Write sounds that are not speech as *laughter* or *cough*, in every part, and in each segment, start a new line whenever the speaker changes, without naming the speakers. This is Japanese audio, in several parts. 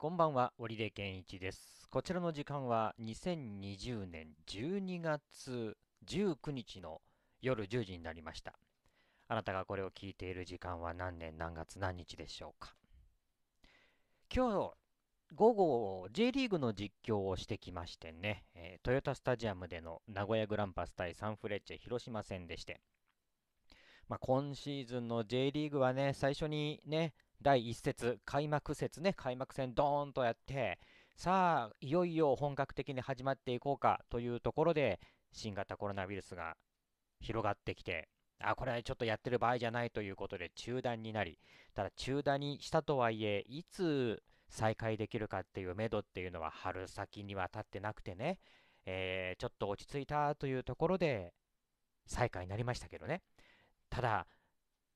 こんばんは、織出健一です。こちらの時間は2020年12月19日の夜10時になりました。あなたがこれを聞いている時間は何年何月何日でしょうか。今日、午後、J リーグの実況をしてきましてね、えー、トヨタスタジアムでの名古屋グランパス対サンフレッチェ広島戦でして、まあ、今シーズンの J リーグはね、最初にね、第1節、開幕節ね、開幕戦ドーンとやって、さあ、いよいよ本格的に始まっていこうかというところで、新型コロナウイルスが広がってきて、あ、これはちょっとやってる場合じゃないということで中断になり、ただ中断にしたとはいえ、いつ再開できるかっていう目処っていうのは春先には立ってなくてね、えー、ちょっと落ち着いたというところで再開になりましたけどね。ただ、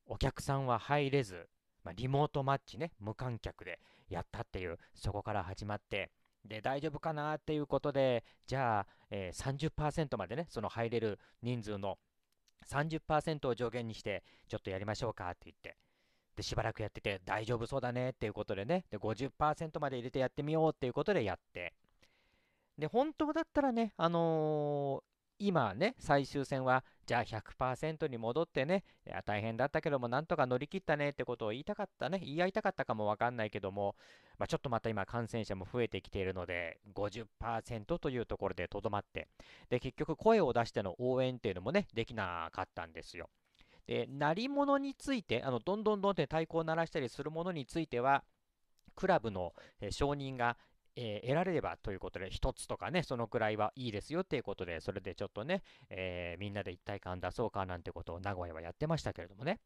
お客さんは入れず、まあ、リモートマッチね、無観客でやったっていう、そこから始まって、で、大丈夫かなっていうことで、じゃあ、えー、30%までね、その入れる人数の30%を上限にして、ちょっとやりましょうかって言って、で、しばらくやってて、大丈夫そうだねっていうことでね、で、50%まで入れてやってみようっていうことでやって、で、本当だったらね、あの今ね、最終戦は、じゃあ100%に戻ってね、いや大変だったけども、なんとか乗り切ったねってことを言いたかったね、言い合いたかったかもわかんないけども、まあ、ちょっとまた今、感染者も増えてきているので、50%というところでとどまって、で、結局、声を出しての応援っていうのもね、できなかったんですよ。で、鳴り物について、あのどんどんどんって太鼓を鳴らしたりするものについては、クラブの承認がえー、得られればということで、一つとかね、そのくらいはいいですよっていうことで、それでちょっとね、えー、みんなで一体感出そうかなんてことを名古屋はやってましたけれどもね。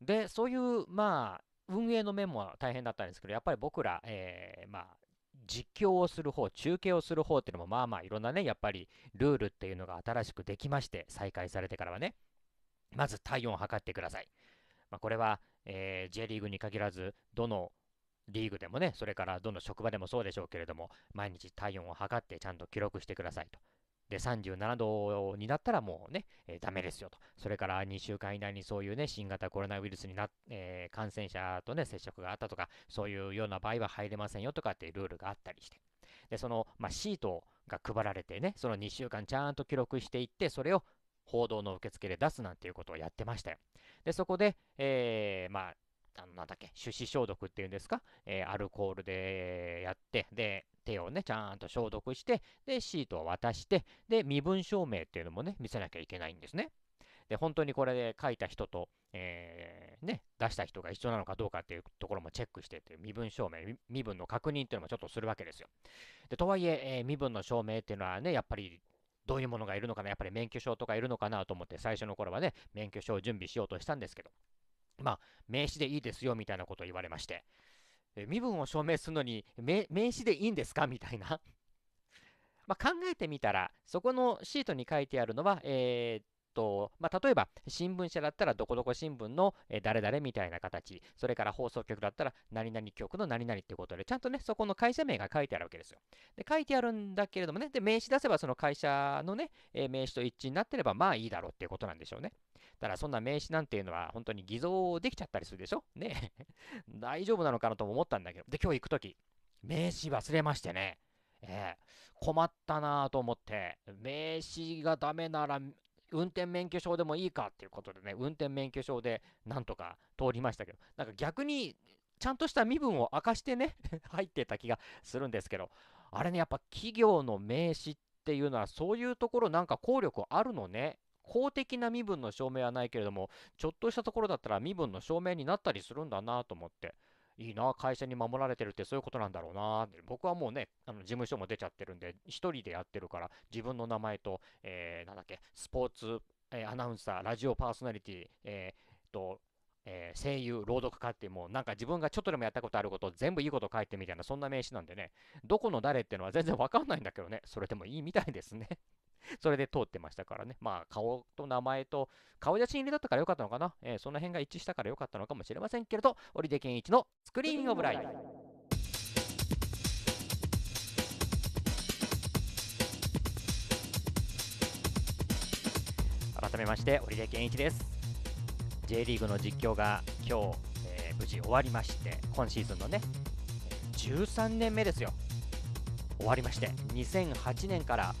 で、そういう、まあ、運営の面も大変だったんですけど、やっぱり僕ら、えー、まあ、実況をする方、中継をする方っていうのも、まあまあいろんなね、やっぱりルールっていうのが新しくできまして、再開されてからはね、まず体温を測ってください。まあ、これは、えー、J リーグに限らず、どのリーグでもね、それからどの職場でもそうでしょうけれども、毎日体温を測ってちゃんと記録してくださいと。で、37度になったらもうね、えー、ダメですよと。それから2週間以内にそういうね、新型コロナウイルスにな、えー、感染者とね、接触があったとか、そういうような場合は入れませんよとかっていうルールがあったりして。で、その、まあ、シートが配られてね、その2週間ちゃんと記録していって、それを報道の受付で出すなんていうことをやってましたよ。で、そこで、えー、まあ、あの、なんだっけ、手指消毒っていうんですか、えー、アルコールでやって、で、手をね、ちゃんと消毒して、で、シートを渡して、で、身分証明っていうのもね、見せなきゃいけないんですね。で、本当にこれで書いた人と、えー、ね、出した人が一緒なのかどうかっていうところもチェックしてっていう身分証明、身分の確認っていうのもちょっとするわけですよ。で、とはいええー、身分の証明っていうのはね、やっぱりどういうものがいるのかな、やっぱり免許証とかいるのかなと思って最初の頃はね、免許証を準備しようとしたんですけど、まあ、名詞でいいですよみたいなことを言われまして、え身分を証明するのに名詞でいいんですかみたいな *laughs* ま考えてみたら、そこのシートに書いてあるのは、えーとまあ、例えば新聞社だったらどこどこ新聞の誰々みたいな形、それから放送局だったら何々局の何々ってことで、ちゃんとね、そこの会社名が書いてあるわけですよ。で、書いてあるんだけれどもね、で、名刺出せばその会社のね、名刺と一致になってればまあいいだろうっていうことなんでしょうね。たらそんな名刺なんていうのは本当に偽造できちゃったりするでしょね *laughs* 大丈夫なのかなとも思ったんだけど。で、今日行くとき、
名詞忘れ
ましてね。えー、困ったなぁと思って、名詞がダメなら、運転免許証でもいいかっていうことでね、運転免許証でなんとか通りましたけど、なんか逆に、ちゃんとした身分を明かしてね *laughs* 入ってた気がするんですけど、あれね、やっぱ企業の名詞っていうのは、そういうところなんか効力あるのね。公的な身分の証明はないけれども、ちょっとしたところだったら身分の証明になったりするんだなと思って。いいな、会社に守られてるってそういうことなんだろうなって。僕はもうね、あの事務所も出ちゃってるんで、1人でやってるから、自分の名前と、えー、なんだっけ、スポーツ、えー、アナウンサー、ラジオパーソナリティ、えー、と、えー、声優、朗読家ってもうなんか自分がちょっとでもやったことあることを全部いいこと書いてみたいな、そんな名刺なんでね、どこの誰っていうのは全然わかんないんだけどね、それでもいいみたいですねそれで通ってましたからね。まあ、顔と名前と、顔写真入りだったからよかったのかな。えー、その辺が一致したからよかったのかもしれませんけれど、織出健一のスクリーンオブライン。改めまして織出健一です J リーグの実況が今日、えー、無事終わりまして今シーズンのね13年目ですよ終わりまして2008年から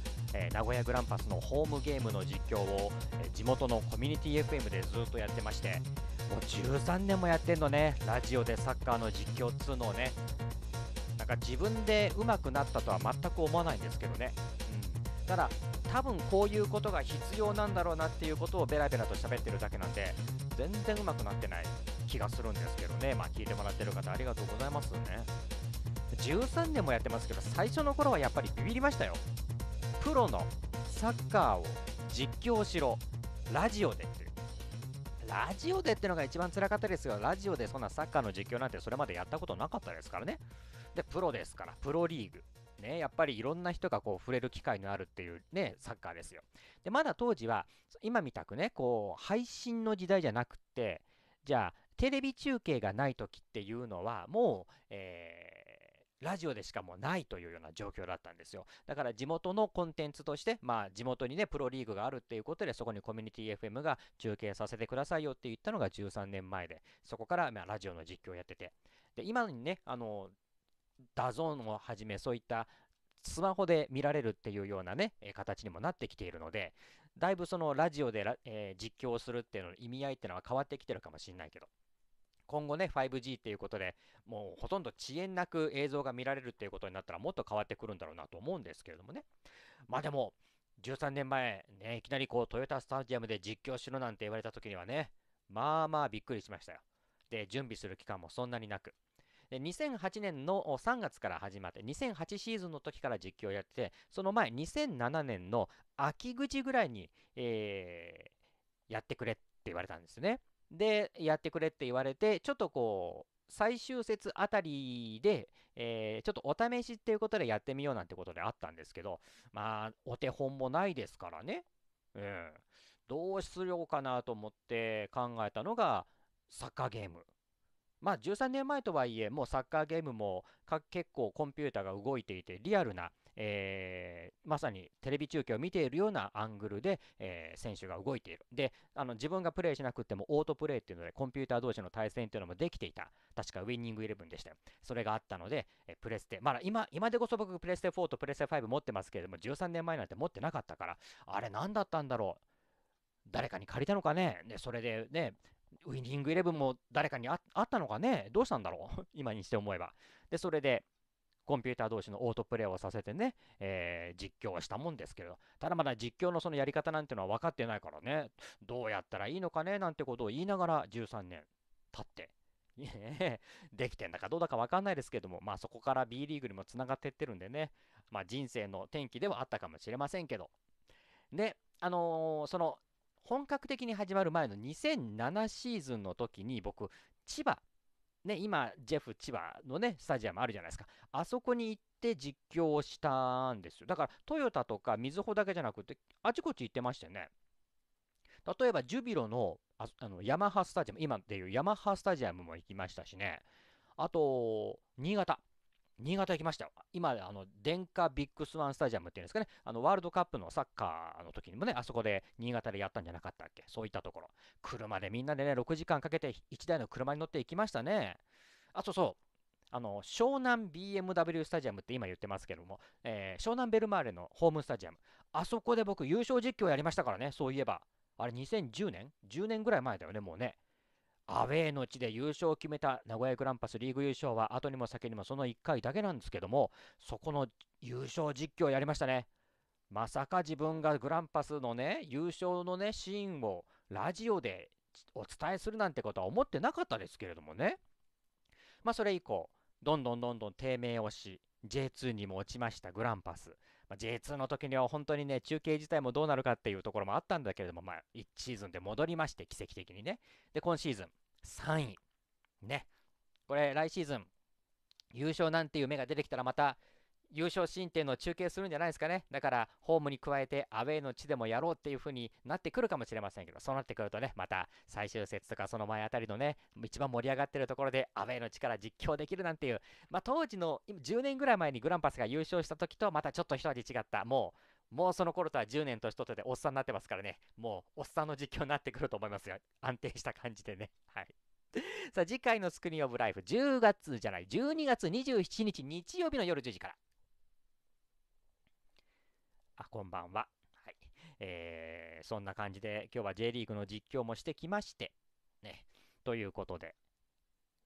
名古屋グランパスのホームゲームの実況を、地元のコミュニティ FM でずっとやってましてもう13年もやってんのねラジオでサッカーの実況っつうのをねなんか自分で上手くなったとは全く思わないんですけどね、うん、ただ多分こういうことが必要なんだろうなっていうことをベラベラと喋ってるだけなんで全然上手くなってない気がするんですけどねまあ聞いてもらってる方ありがとうございますね13年もやってますけど最初の頃はやっぱりビビりましたよプロのサッカーを実況しろラジオでっていうラジオでってのが一番辛かったですよラジオでそんなサッカーの実況なんてそれまでやったことなかったですからねでプロですからプロリーグね、やっぱりいろんな人がこう触れる機会のあるっていうね、サッカーですよ。で、まだ当時は、今見たくね、こう、配信の時代じゃなくって、じゃあ、テレビ中継がない時っていうのは、もう、えーラジオでしかもないというような状況だったんですよ。だから地元のコンテンツとして、まあ地元にね、プロリーグがあるっていうことで、そこにコミュニティ FM が中継させてくださいよって言ったのが13年前で、そこからまラジオの実況をやってて。で、今にね、あの、ダゾーンをはじめ、そういったスマホで見られるっていうようなね、形にもなってきているので、だいぶそのラジオでえー、実況をするっていうのの意味合いっていうのは変わってきてるかもしれないけど。今後ね、5G っていうことで、もうほとんど遅延なく映像が見られるっていうことになったら、もっと変わってくるんだろうなと思うんですけれどもね。まあでも、13年前、ね、いきなりこう、トヨタスタジアムで実況しろなんて言われた時にはね、まあまあびっくりしましたよ。で、準備する期間もそんなになく。で、2008年の3月から始まって、2008シーズンの時から実況をやって、その前、2007年の秋口ぐらいに、えー、やってくれって言われたんですね。で、やってくれって言われて、ちょっとこう、最終節あたりで、えー、ちょっとお試しっていうことでやってみようなんてことであったんですけど、まあ、お手本もないですからね。うん。どうしようかなと思って考えたのが、サッカーゲーム。まあ、13年前とはいえ、もうサッカーゲームも結構コンピューターが動いていて、リアルなえー、まさにテレビ中継を見ているようなアングルで、えー、選手が動いている。で、あの自分がプレイしなくてもオートプレイっていうので、コンピューター同士の対戦っていうのもできていた。確かウィニングイレブンでしたよ。それがあったので、えー、プレステ、まだ今、今でこそ僕プレステ4とプレステ5持ってますけれども、13年前なんて持ってなかったから、あれ何だったんだろう。誰かに借りたのかね。で、それでね、ウィニングイレブンも誰かにあったのかねどうしたんだろう *laughs* 今にして思えば。で、それで、コンピューター同士のオートプレイをさせてね、えー、実況はしたもんですけど、ただまだ実況のそのやり方なんてのは分かってないからね、どうやったらいいのかね、なんてことを言いながら13年経って、できてんだかどうだか分かんないですけども、まあそこから B リーグにもつながってってるんでね、まあ人生の転機ではあったかもしれませんけど。で、あのー、その、本格的に始まる前の2007シーズンの時に僕、千葉ね、今、ジェフ千葉のね、スタジアムあるじゃないですか。あそこに行って実況をしたんですよ。だから、トヨタとかみずほだけじゃなくて、あちこち行ってましたよね。例えば、ジュビロのああのヤマハスタジアム、今でいうヤマハスタジアムも行きましたしね。あと、新潟。新潟行きましたよ。今、あの、電化ビッグスワンスタジアムっていうんですかね、あの、ワールドカップのサッカーの時にもね、あそこで新潟でやったんじゃなかったっけそういったところ。車でみんなでね、6時間かけて1台の車に乗って行きましたね。あとそう、あの、湘南 BMW スタジアムって今言ってますけども、えー、湘南ベルマーレのホームスタジアム。あそこで僕優勝実況やりましたからね、そういえば。あれ2010年 ?10 年ぐらい前だよね、もうね。アウェーの地で優勝を決めた名古屋グランパスリーグ優勝は後にも先にもその1回だけなんですけどもそこの優勝実況やりましたねまさか自分がグランパスのね優勝のねシーンをラジオでお伝えするなんてことは思ってなかったですけれどもねまあそれ以降どんどんどんどん低迷をし J2 にも落ちましたグランパスまあ、J2 の時には本当にね、中継自体もどうなるかっていうところもあったんだけれども、まあ、1シーズンで戻りまして、奇跡的にね。で、今シーズン、3位。ね。これ、来シーズン、優勝なんていう目が出てきたらまた優勝進展の中継するんじゃないですかね。だから、ホームに加えてアウェイの地でもやろうっていう風になってくるかもしれませんけど、そうなってくるとね、また最終節とかその前あたりのね、一番盛り上がってるところでアウェイの地から実況できるなんていう、まあ、当時の今10年ぐらい前にグランパスが優勝した時とまたちょっと一味違った、もう、もうその頃とは10年年とってておっさんになってますからね、もうおっさんの実況になってくると思いますよ。安定した感じでね。はい。さあ次回のスクリーンオブライフ10月じゃない12月27日日曜日の夜10時からあ、こんばんは。はい。えー、そんな感じで、今日は J リーグの実況もしてきまして、ね、ということで、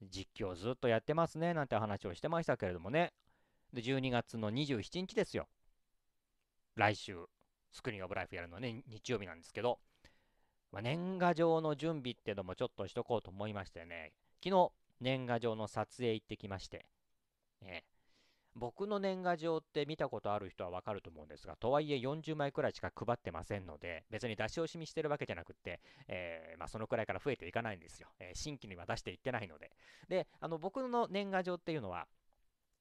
実況ずっとやってますね、なんて話をしてましたけれどもね。で、12月の27日ですよ。来週、スクリーンオブライフやるのはね、日曜日なんですけど、まあ、年賀状の準備ってのもちょっとしとこうと思いましてね、昨日、年賀状の撮影行ってきまして、僕の年賀状って見たことある人はわかると思うんですが、とはいえ40枚くらいしか配ってませんので、別に出し惜しみしてるわけじゃなくって、えー、まあ、そのくらいから増えていかないんですよ。えー、新規には出していってないので。で、あの、僕の年賀状っていうのは、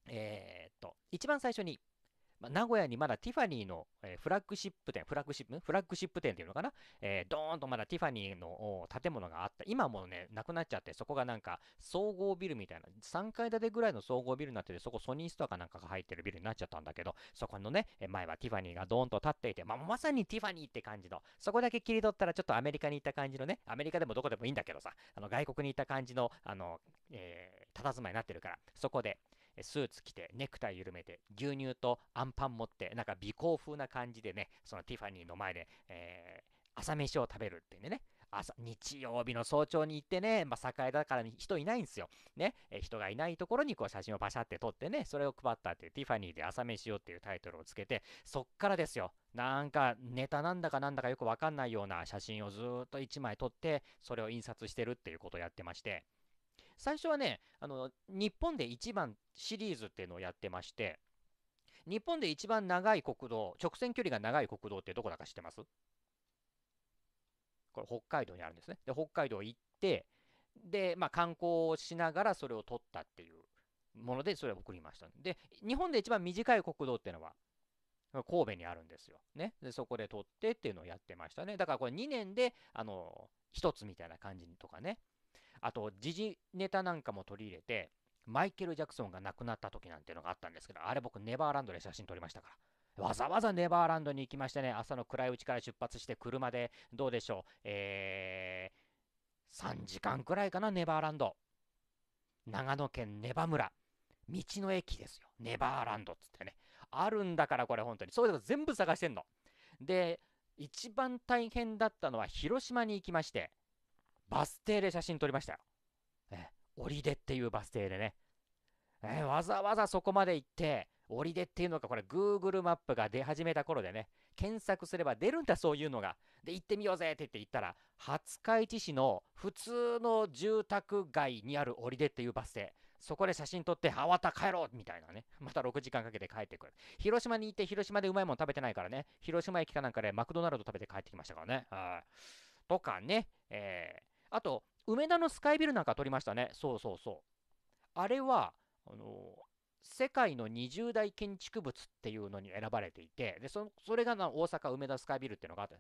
えー、っと、一番最初にまあ、名古屋にまだティファニーの、えー、フラッグシップ店、フラッグシップ、フラッグシップ店っていうのかな、えー、ドーンとまだティファニーの建物があった。今もうね、なくなっちゃって、そこがなんか総合ビルみたいな、3階建てぐらいの総合ビルになってて、そこソニーストアかなんかが入ってるビルになっちゃったんだけど、そこのね、前はティファニーがドーンと立っていて、まあ、まさにティファニーって感じの、そこだけ切り取ったらちょっとアメリカに行った感じのね、アメリカでもどこでもいいんだけどさ、あの外国に行った感じの、あの、えー、佇まいになってるから、そこで、スーツ着て、ネクタイ緩めて、牛乳とアンパン持って、なんか美行風な感じでね、そのティファニーの前で、えー、朝飯を食べるっていうね。朝、日曜日の早朝に行ってね、まあ、栄だから人いないんですよ。ね、え人がいないところにこう写真をパシャって撮ってね、それを配ったってティファニーで朝飯をっていうタイトルをつけて、そっからですよ。なんかネタなんだかなんだかよくわかんないような写真をずっと1枚撮って、それを印刷してるっていうことをやってまして。最初はね、あの、日本で一番シリーズっていうのをやってまして、日本で一番長い国道、直線距離が長い国道ってどこだか知ってますこれ北海道にあるんですね。で、北海道行って、で、まあ、観光をしながらそれを撮ったっていうもので、それを送りました。で、日本で一番短い国道っていうのは、神戸にあるんですよ。ね。で、そこで撮ってっていうのをやってましたね。だからこれ2年で、あの、1つみたいな感じとかね。あと、時事ネタなんかも取り入れて、マイケル・ジャクソンが亡くなった時なんていうのがあったんですけど、あれ僕、ネバーランドで写真撮りましたから。わざわざネバーランドに行きましてね、朝の暗いうちから出発して、車で、どうでしょう、えー、3時間くらいかな、ネバーランド。長野県ネバ村。道の駅ですよ。ネバーランドっつってね。あるんだから、これ本当に。そういうの全部探してんの。で、一番大変だったのは広島に行きまして、バス停で写真撮りましたよ。えりでっていうバス停でね。えわざわざそこまで行って、りでっていうのが、これ Google マップが出始めた頃でね、検索すれば出るんだ、そういうのが。で、行ってみようぜって言って行ったら、廿日市市の普通の住宅街にあるりでっていうバス停。そこで写真撮って、あわた帰ろうみたいなね。また6時間かけて帰ってくる。広島に行って、広島でうまいもん食べてないからね。広島駅かなんかでマクドナルド食べて帰ってきましたからね。はい。とかね、えーあと、梅田のスカイビルなんか撮りましたね。そうそうそう。あれは、あの世界の20大建築物っていうのに選ばれていて、でそそれが大阪梅田スカイビルっていうのがあって、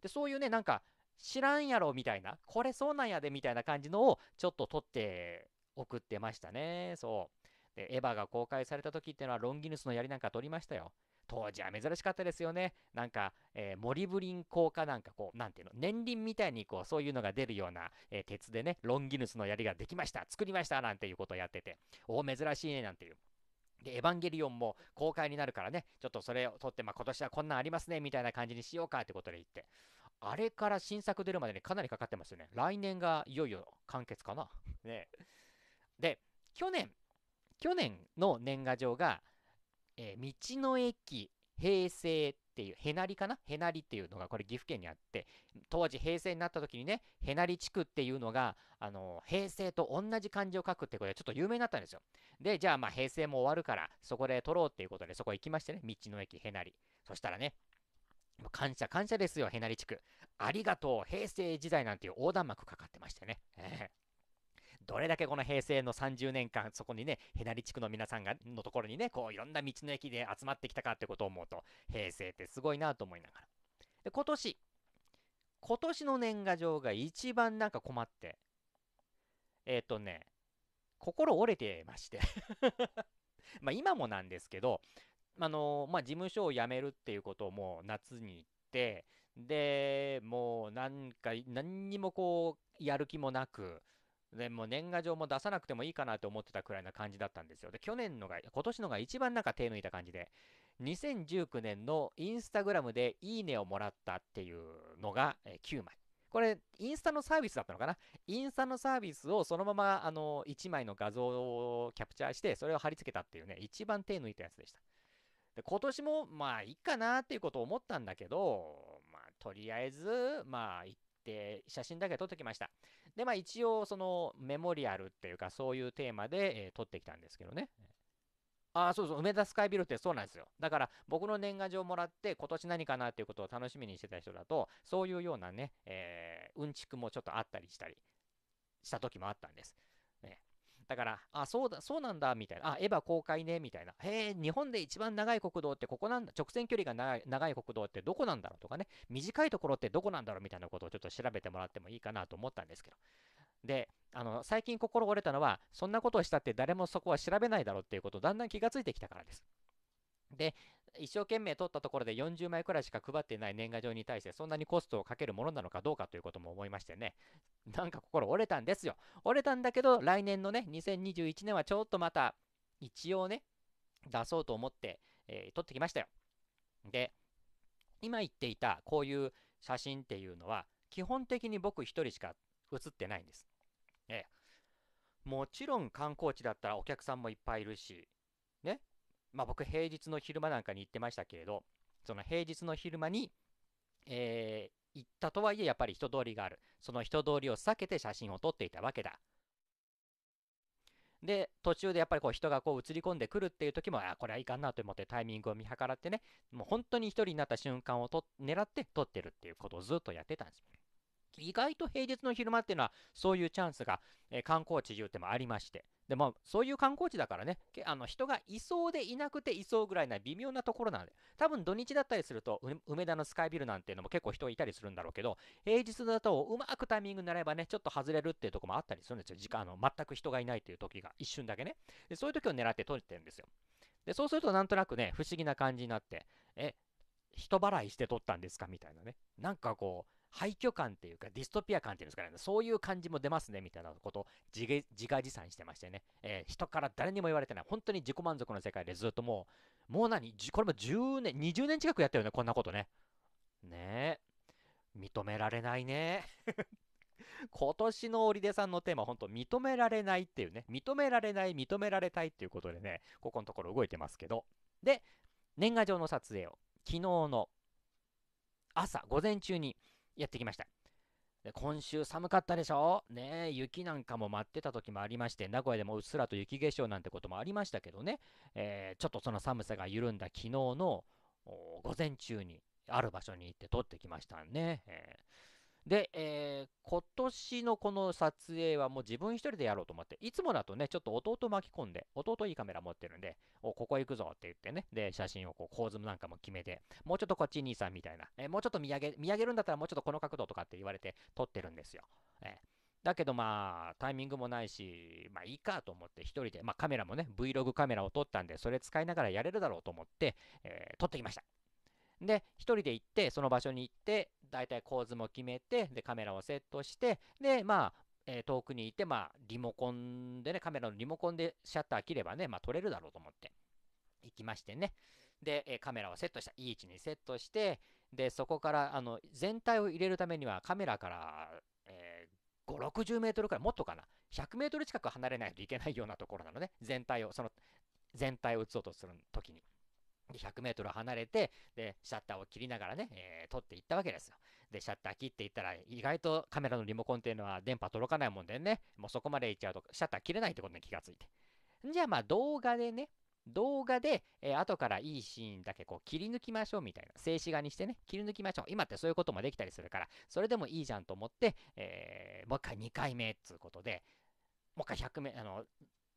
でそういうね、なんか知らんやろみたいな、これそうなんやでみたいな感じのをちょっと撮って送ってましたね。そう。で、エヴァが公開された時っていうのはロンギヌスの槍なんか撮りましたよ。当時は珍しかったですよね。なんか、えー、モリブリン効果なんかこう、なんていうの、年輪みたいにこう、そういうのが出るような、えー、鉄でね、ロンギヌスの槍ができました、作りました、なんていうことをやってて、おお、珍しいね、なんていう。で、エヴァンゲリオンも公開になるからね、ちょっとそれを撮って、まあ、今年はこんなんありますね、みたいな感じにしようかってことで言って、あれから新作出るまでにかなりかかってますよね。来年がいよいよ完結かな。ねで、去年、去年の年賀状が、えー、道の駅平成っていう、へなりかなへなりっていうのが、これ岐阜県にあって、当時平成になった時にね、へなり地区っていうのが、あの、平成と同じ漢字を書くってことでちょっと有名になったんですよ。で、じゃあまあ平成も終わるから、そこで撮ろうっていうことで、そこ行きましてね、道の駅へなり。そしたらね、感謝感謝ですよ、へなり地区。ありがとう、平成時代なんていう横断幕かかってましてね。えどれだけこの平成の30年間、そこにね、へなり地区の皆さんがのところにね、こういろんな道の駅で集まってきたかってことを思うと、平成ってすごいなと思いながら。で、今年、今年の年賀状が一番なんか困って、えっ、ー、とね、心折れてまして *laughs* まあ今もなんですけど、あのまあ、事務所を辞めるっていうことをもう夏に言って、で、もうなんか何にもこう、やる気もなく、でも年賀状も出さなくてもいいかなと思ってたくらいな感じだったんですよ。で、去年のが、今年のが一番なんか手抜いた感じで、2019年のインスタグラムでいいねをもらったっていうのが9枚。これ、インスタのサービスだったのかなインスタのサービスをそのまま、あの、1枚の画像をキャプチャーして、それを貼り付けたっていうね、一番手抜いたやつでした。で今年も、まあ、いいかなっていうことを思ったんだけど、まあ、とりあえず、まあ、て、写真だけ撮ってきました。で、まあ一応、そのメモリアルっていうか、そういうテーマで、えー、撮ってきたんですけどね。ああ、そうそう、梅田スカイビルってそうなんですよ。だから、僕の年賀状もらって、今年何かなっていうことを楽しみにしてた人だと、そういうようなね、えー、うんちくもちょっとあったりしたりした時もあったんです。だから、あ、そうだ、そうなんだ、みたいな。あ、エヴァ公開ね、みたいな。へえ、日本で一番長い国道ってここなんだ。直線距離が長い長い国道ってどこなんだろうとかね。短いところってどこなんだろうみたいなことをちょっと調べてもらってもいいかなと思ったんですけど。で、あの、最近心折れたのは、そんなことをしたって誰もそこは調べないだろうっていうことをだんだん気がついてきたからです。で、一生懸命取ったところで40枚くらいしか配っていない年賀状に対してそんなにコストをかけるものなのかどうかということも思いましてね。なんか心折れたんですよ。折れたんだけど、来年のね、2021年はちょっとまた、一応ね、出そうと思って、えー、撮ってきましたよ。で、今言っていたこういう写真っていうのは、基本的に僕一人しか写ってないんです。ええ。もちろん観光地だったらお客さんもいっぱいいるし、ね、まあ、僕平日の昼間なんかに行ってましたけれど、その平日の昼間に、えー、行ったとはいえやっぱり人通りがある。その人通りを避けて写真を撮っていたわけだ。で、途中でやっぱりこう人がこう映り込んでくるっていう時も、あ、これはいかんなと思ってタイミングを見計らってね、もう本当に一人になった瞬間をと狙って撮ってるっていうことをずっとやってたんです。意外と平日の昼間っていうのは、そういうチャンスが、えー、観光地いうてもありまして、でも、そういう観光地だからね、あの人がいそうでいなくていそうぐらいな微妙なところなので、多分土日だったりすると、梅田のスカイビルなんていうのも結構人いたりするんだろうけど、平日だとうまくタイミングになればね、ちょっと外れるっていうとこもあったりするんですよ。時間あの全く人がいないという時が一瞬だけね。でそういう時を狙って撮ってるんですよ。で、そうするとなんとなくね、不思議な感じになって、え、人払いして撮ったんですかみたいなね。なんかこう、廃墟感っていうか、ディストピア感っていうんですかね、そういう感じも出ますね、みたいなことを自自画自賛してましてね、えー、人から誰にも言われてない、本当に自己満足の世界でずっともう、もう何、これも10年、20年近くやったよね、こんなことね。ねえ、認められないね。*laughs* 今年の織出さんのテーマ、本当認められないっていうね、認められない、認められたいっていうことでね、ここのところ動いてますけど、で、年賀状の撮影を、昨日の朝、午前中に、やってきました。で今週寒かったでしょね雪なんかも待ってた時もありまして、名古屋でもうっすらと雪化粧なんてこともありましたけどね、えー、ちょっとその寒さが緩んだ昨日の午前中に、ある場所に行って撮ってきましたね。えー、で、えー、今年のこの撮影はもう自分一人でやろうと思って、いつもだとね、ちょっと弟巻き込んで、弟いいカメラ持ってるんで、お、ここ行くぞって言ってね、で、写真をこう、構図なんかも決めて、もうちょっとこっち兄さんみたいな、えー、もうちょっと見上げ、見上げるんだったらもうちょっとこの角度とかって言われて撮ってるんですよ。えーだけどまあ、タイミングもないし、まあいいかと思って一人で、まあカメラもね、Vlog カメラを撮ったんで、それ使いながらやれるだろうと思って、えー、撮ってきました。で、1人で行って、その場所に行って、だいたい構図も決めて、で、カメラをセットして、で、まあ、えー、遠くにいて、まあ、リモコンでね、カメラのリモコンでシャッター切ればね、まあ、撮れるだろうと思って、行きましてね。で、えカメラをセットした、いい位置にセットして、で、そこから、あの、全体を入れるためには、カメラから、えー、5、60メートルくらい、もっとかな、100メートル近く離れないといけないようなところなのね、全体を、その、全体を映そうとするときに。100メートル離れて、で、シャッターを切りながらね、えー、撮っていったわけですよ。で、シャッター切っていったら、意外とカメラのリモコンっていうのは電波届かないもんでね、もうそこまで行っちゃうと、シャッター切れないってことに気がついて。じゃあまあ動画でね、動画で、えー、後からいいシーンだけこう切り抜きましょうみたいな、静止画にしてね、切り抜きましょう。今ってそういうこともできたりするから、それでもいいじゃんと思って、えー、もう一回2回目っつうことで、もう一回100メ、あの、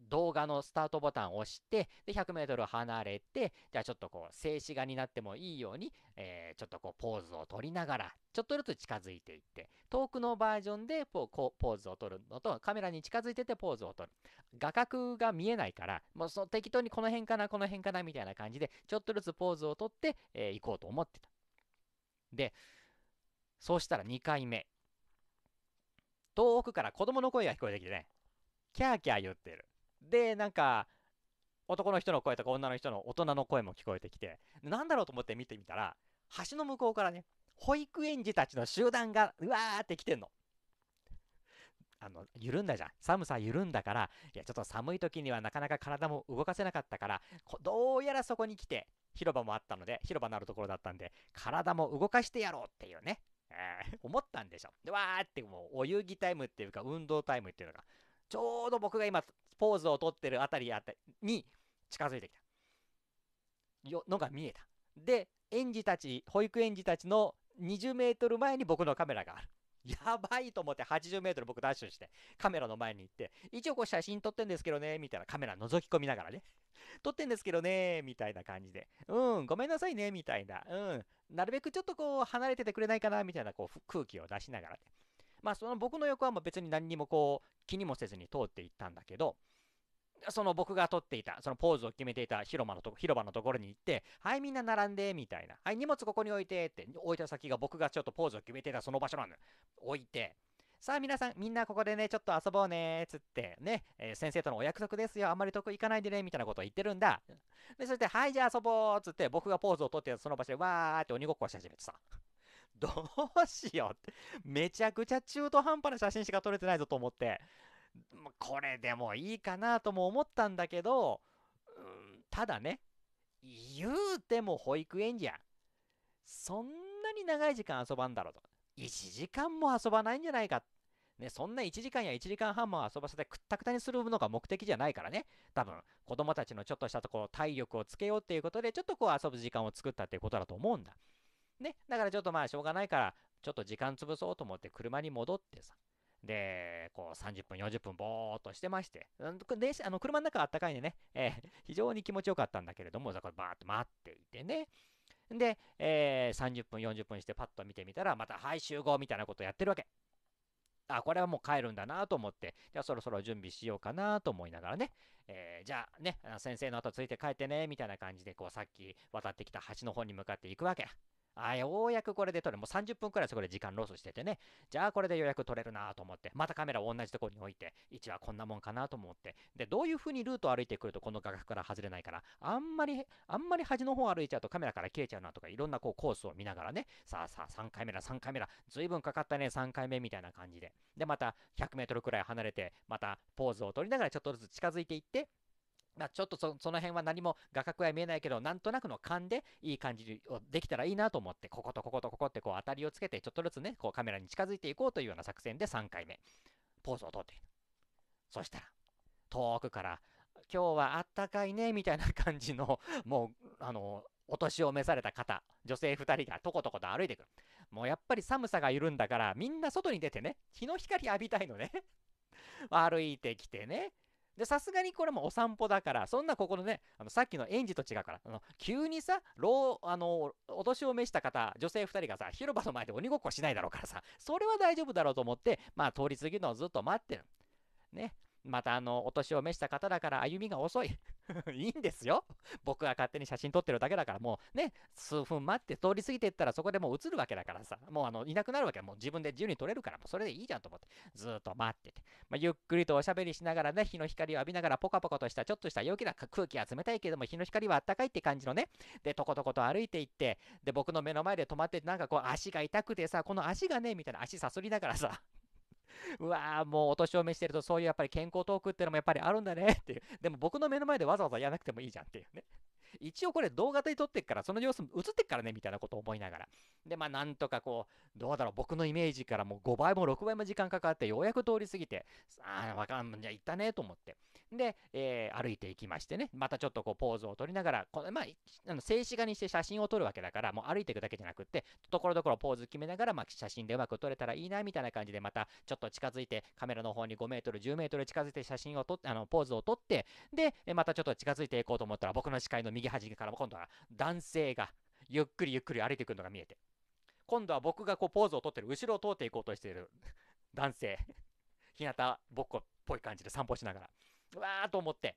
動画のスタートボタンを押して、で、100メートル離れて、じゃあちょっとこう、静止画になってもいいように、えー、ちょっとこう、ポーズを取りながら、ちょっとずつ近づいていって、遠くのバージョンでポこうポーズを取るのと、カメラに近づいててポーズを取る。画角が見えないから、もうその適当にこの辺かな、この辺かな、みたいな感じで、ちょっとずつポーズを取って、えー、行こうと思ってた。で、そうしたら2回目。遠くから子供の声が聞こえてきてね、キャーキャー言ってる。で、なんか、男の人の声とか女の人の大人の声も聞こえてきて、なんだろうと思って見てみたら、橋の向こうからね、保育園児たちの集団が、うわーって来てんの。あの、緩んだじゃん。寒さ緩んだから、いや、ちょっと寒い時にはなかなか体も動かせなかったから、どうやらそこに来て、広場もあったので、広場のあるところだったんで、体も動かしてやろうっていうね、えー、思ったんでしょ。で、わーってもう、お遊戯タイムっていうか、運動タイムっていうのが、ちょうど僕が今ポーズをとってるあたりに近づいてきたよのが見えた。で、園児たち、保育園児たちの20メートル前に僕のカメラがある。やばいと思って80メートル僕ダッシュして、カメラの前に行って、一応こう写真撮ってんですけどね、みたいなカメラ覗き込みながらね、撮ってんですけどね、みたいな感じで、うん、ごめんなさいね、みたいな、うん、なるべくちょっとこう離れててくれないかな、みたいなこう空気を出しながらね。まあその僕の横は別に何にもこう気にもせずに通っていったんだけど、その僕が撮っていた、そのポーズを決めていた広場のとこ広場のところに行って、はい、みんな並んで、みたいな。はい、荷物ここに置いて、って、置いた先が僕がちょっとポーズを決めてたその場所なの。置いて、さあ皆さん、みんなここでね、ちょっと遊ぼうね、つってね、えー、先生とのお約束ですよ、あんまり得行かないでね、みたいなことを言ってるんだ。で、そして、はい、じゃあ遊ぼう、つって僕がポーズを取ってその場所でわーって鬼ごっこし始めてさ。どうしようって。めちゃくちゃ中途半端な写真しか撮れてないぞと思って。これでもいいかなとも思ったんだけど、うん、ただね、言うても保育園じゃん。そんなに長い時間遊ばんだろうと。1時間も遊ばないんじゃないか。ね、そんな1時間や1時間半も遊ばせてくったくたにするのが目的じゃないからね。多分、子供たちのちょっとしたところ、体力をつけようっていうことで、ちょっとこう遊ぶ時間を作ったっていうことだと思うんだ。ね、だからちょっとまあしょうがないから、ちょっと時間潰そうと思って車に戻ってさ、で、こう30分、40分ぼーっとしてまして、電車あの車の中あったかいんでね、えー、非常に気持ちよかったんだけれども、だかバーって待っていてね。で、えー、30分、40分してパッと見てみたら、また、はい、集合みたいなことやってるわけ。あ、これはもう帰るんだなと思って、じゃあそろそろ準備しようかなと思いながらね、えー、じゃあね、先生の後ついて帰ってね、みたいな感じで、こうさっき渡ってきた橋の方に向かっていくわけ。あようやくこれで撮れる。もう30分くらいそこで時間ロスしててね。じゃあこれでようやく撮れるなと思って、またカメラを同じところに置いて、位置はこんなもんかなと思って。で、どういう風にルートを歩いてくるとこの画角から外れないから、あんまり、あんまり端の方歩いちゃうとカメラから切れちゃうなとか、いろんなこうコースを見ながらね、さあさあ3回目だ、3回目だ、ずいぶんかかったね、3回目みたいな感じで。で、また100メートルくらい離れて、またポーズを取りながらちょっとずつ近づいていって、まあ、ちょっとその辺は何も画角は見えないけど、なんとなくの勘でいい感じをできたらいいなと思って、こことこことここってこう当たりをつけて、ちょっとずつね、こうカメラに近づいていこうというような作戦で3回目、ポーズをとっている。そしたら、遠くから、今日はあったかいね、みたいな感じの、もう、あの、お年を召された方、女性2人がとことこと歩いてくる。もうやっぱり寒さが緩んだから、みんな外に出てね、日の光浴びたいのね。*laughs* 歩いてきてね、で、さすがにこれもお散歩だから、そんなここのね、あのさっきの園児と違うから、あの急にさ、老、あの、お年を召した方、女性2人がさ、広場の前で鬼ごっこしないだろうからさ、それは大丈夫だろうと思って、まあ通り過ぎるのをずっと待ってる。ね。またあの、お年を召した方だから歩みが遅い。*laughs* いいんですよ。僕が勝手に写真撮ってるだけだから、もうね、数分待って通り過ぎていったらそこでもう映るわけだからさ、もうあの、いなくなるわけもう自分で自由に撮れるから、もうそれでいいじゃんと思って、ずっと待ってて。まあ、ゆっくりとおしゃべりしながらね、日の光を浴びながらポカポカとしたちょっとした陽気な空気は冷たいけども、日の光はあったかいって感じのね、で、とことこと歩いていって、で、僕の目の前で止まって、なんかこう足が痛くてさ、この足がね、みたいな足さすりながらさ、うわーもうお年を召してるとそういうやっぱり健康トークってのもやっぱりあるんだねっていう。でも僕の目の前でわざわざやらなくてもいいじゃんっていうね。*laughs* 一応これ動画で撮ってっから、その様子映ってっからね、みたいなことを思いながら。で、まあなんとかこう、どうだろう、僕のイメージからもう5倍も6倍も時間かかって、ようやく通り過ぎて、ああ、わかん、じゃい行ったね、と思って。で、えー、歩いていきましてね、またちょっとこうポーズを撮りながら、このまあ、あの静止画にして写真を撮るわけだから、もう歩いていくだけじゃなくって、ところどころポーズ決めながら、まあ写真でうまく撮れたらいいな、みたいな感じで、またちょっと近づいて、カメラの方に5メートル、10メートル近づいて写真を撮って、あの、ポーズを撮って、で、またちょっと近づいていこうと思ったら、僕の視界の右右端から今度は男性がゆっくりゆっくり歩いてくるのが見えて、今度は僕がこうポーズをとってる後ろを通っていこうとしている *laughs* 男性、日向ぼっこっぽい感じで散歩しながら、うわーと思って、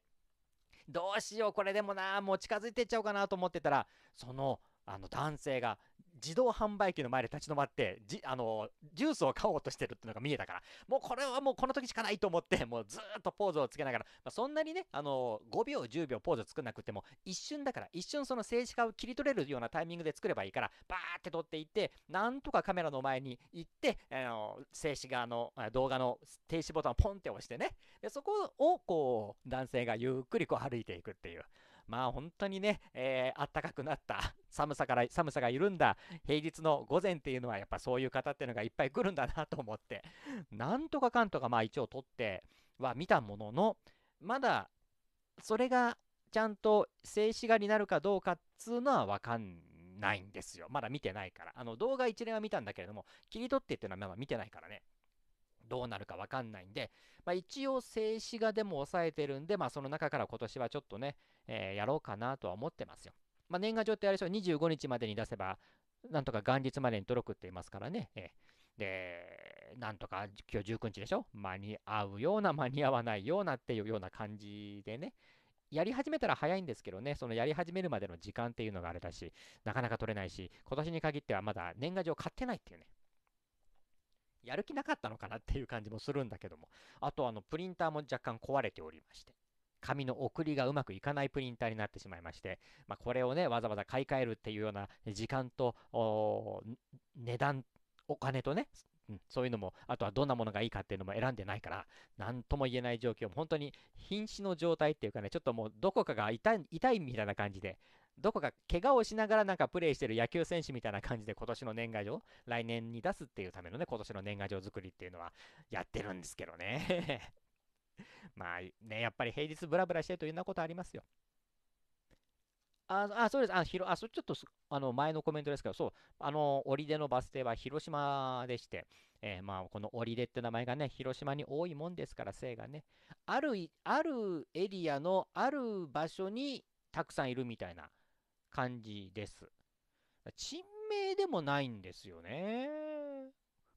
どうしよう、これでもな、もう近づいていっちゃおうかなと思ってたら、そのあの男性が自動販売機の前で立ち止まってじあのジュースを買おうとしてるっていうのが見えたからもうこれはもうこの時しかないと思ってもうずっとポーズをつけながら、まあ、そんなにねあの5秒10秒ポーズ作んなくても一瞬だから一瞬その政治家を切り取れるようなタイミングで作ればいいからバーって撮っていってなんとかカメラの前に行ってあの静止画の動画の停止ボタンをポンって押してねでそこをこう男性がゆっくりこう歩いていくっていうまあ本当にね、えー、暖かくなった。*laughs* 寒さから、寒さが緩んだ平日の午前っていうのは、やっぱそういう方っていうのがいっぱい来るんだなと思って、なんとかかんとか、まあ一応取っては見たものの、まだ、それがちゃんと静止画になるかどうかっつうのはわかんないんですよ。まだ見てないから。あの動画一連は見たんだけれども、切り取ってっていうのはまだ見てないからね。どうなるかわかんないんで、まあ、一応静止画でも抑えてるんで、まあ、その中から今年はちょっとね、えー、やろうかなとは思ってますよ。まあ、年賀状ってあれでしょ、25日までに出せば、なんとか元日までに届くって言いますからね。えー、で、なんとか今日19日でしょ間に合うような、間に合わないようなっていうような感じでね。やり始めたら早いんですけどね、そのやり始めるまでの時間っていうのがあれだし、なかなか取れないし、今年に限ってはまだ年賀状買ってないっていうね。やる気なかったのかなっていう感じもするんだけども、あとあの、プリンターも若干壊れておりまして、紙の送りがうまくいかないプリンターになってしまいまして、まあ、これをね、わざわざ買い替えるっていうような時間と、値段、お金とね、うん、そういうのも、あとはどんなものがいいかっていうのも選んでないから、なんとも言えない状況、本当に瀕死の状態っていうかね、ちょっともうどこかが痛い、痛いみたいな感じで、どこか怪我をしながらなんかプレイしてる野球選手みたいな感じで今年の年賀状、来年に出すっていうためのね、今年の年賀状作りっていうのはやってるんですけどね。*laughs* まあね、やっぱり平日ブラブラしてるといようなことありますよ。あ、あそうです。あ、ひろ、あ、それちょっと、あの、前のコメントですけど、そう、あの、折出のバス停は広島でして、えー、まあ、この折出って名前がね、広島に多いもんですから、生がね、ある、あるエリアのある場所にたくさんいるみたいな感じです。珍名でもないんですよね。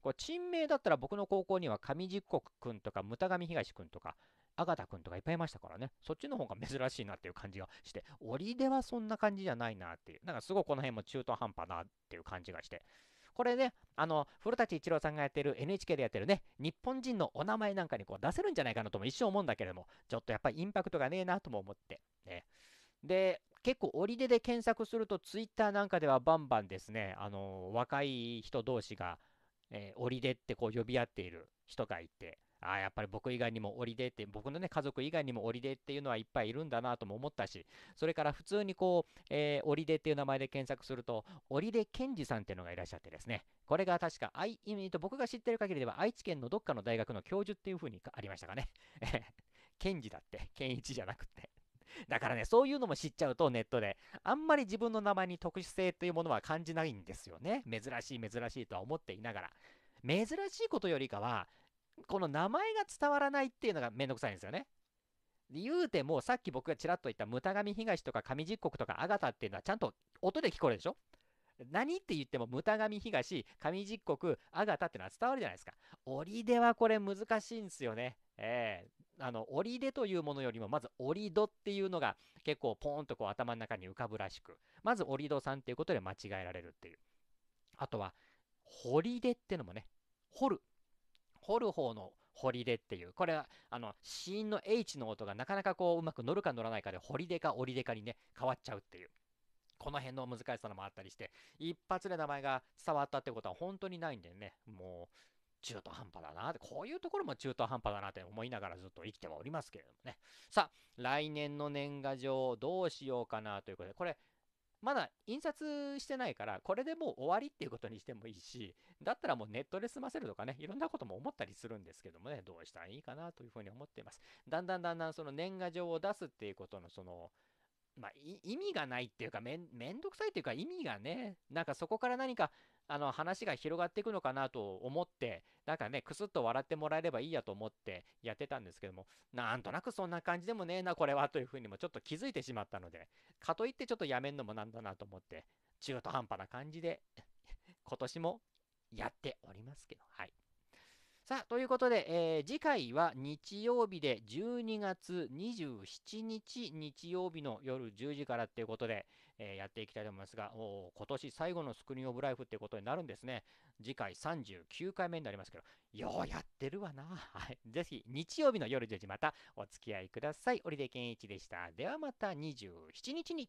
これ、珍名だったら僕の高校には上実国くんとか、牟田上東くんとか、あがたくんとかいっぱいいましたからね。そっちの方が珍しいなっていう感じがして、折ではそんな感じじゃないなっていう。なんかすごいこの辺も中途半端なっていう感じがして。これね、あの、古舘一郎さんがやってる NHK でやってるね、日本人のお名前なんかにこう出せるんじゃないかなとも一瞬思うんだけれども、ちょっとやっぱりインパクトがねえなとも思って。ね、で、結構、折り出で検索すると、ツイッターなんかではバンバンですね、あの若い人同士が、え折り出ってこう呼び合っている人がいて、ああ、やっぱり僕以外にも折り出って、僕のね、家族以外にも折り出っていうのはいっぱいいるんだなとも思ったし、それから普通にこう、え折り出っていう名前で検索すると、折出健二さんっていうのがいらっしゃってですね、これが確か、愛と僕が知ってる限りでは愛知県のどっかの大学の教授っていうふうにありましたかね。健 *laughs* 二だって、健一じゃなくて。だからね、そういうのも知っちゃうとネットで、あんまり自分の名前に特殊性というものは感じないんですよね。珍しい珍しいとは思っていながら。珍しいことよりかは、この名前が伝わらないっていうのがめんどくさいんですよね。言うても、さっき僕がちらっと言った、牟田上東とか上実国とかあがたっていうのはちゃんと音で聞こえるでしょ何って言っても、牟田上東、上実国、あがたってのは伝わるじゃないですか。折ではこれ難しいんですよね。ええーあの、折出というものよりも、まず折戸っていうのが結構ポーンとこう頭の中に浮かぶらしく、まず折戸さんっていうことで間違えられるっていう。あとは、掘り出ってのもね、掘る。掘る方の堀出っていう、これは、あの、死因の H の音がなかなかこう、うまく乗るか乗らないかで、り出か折出かにね、変わっちゃうっていう。この辺の難しさのもあったりして、一発で名前が伝わったってことは本当にないんだよね。もう、中途半端だなって、こういうところも中途半端だなって思いながらずっと生きてはおりますけれどもね。さあ、来年の年賀状どうしようかなということで、これ、まだ印刷してないから、これでもう終わりっていうことにしてもいいし、だったらもうネットで済ませるとかね、いろんなことも思ったりするんですけどもね、どうしたらいいかなというふうに思っています。だんだんだんだんその年賀状を出すっていうことのその、まあ、意味がないっていうかめん、めんどくさいっていうか意味がね、なんかそこから何か、あの話が広がっていくのかなと思って、なんかね、くすっと笑ってもらえればいいやと思ってやってたんですけども、なんとなくそんな感じでもねえな、これはというふうにもちょっと気づいてしまったので、かといってちょっとやめんのもなんだなと思って、中途半端な感じで *laughs* 今年もやっておりますけど、はい。さあ、ということで、えー、次回は日曜日で12月27日日曜日の夜10時からということで、えー、やっていきたいと思いますが、今年最後のスクリーンオブライフってことになるんですね。次回39回目になりますけど、ようやってるわな。はい。ぜひ、日曜日の夜10時またお付き合いください。織出健一でした。ではまた27日に。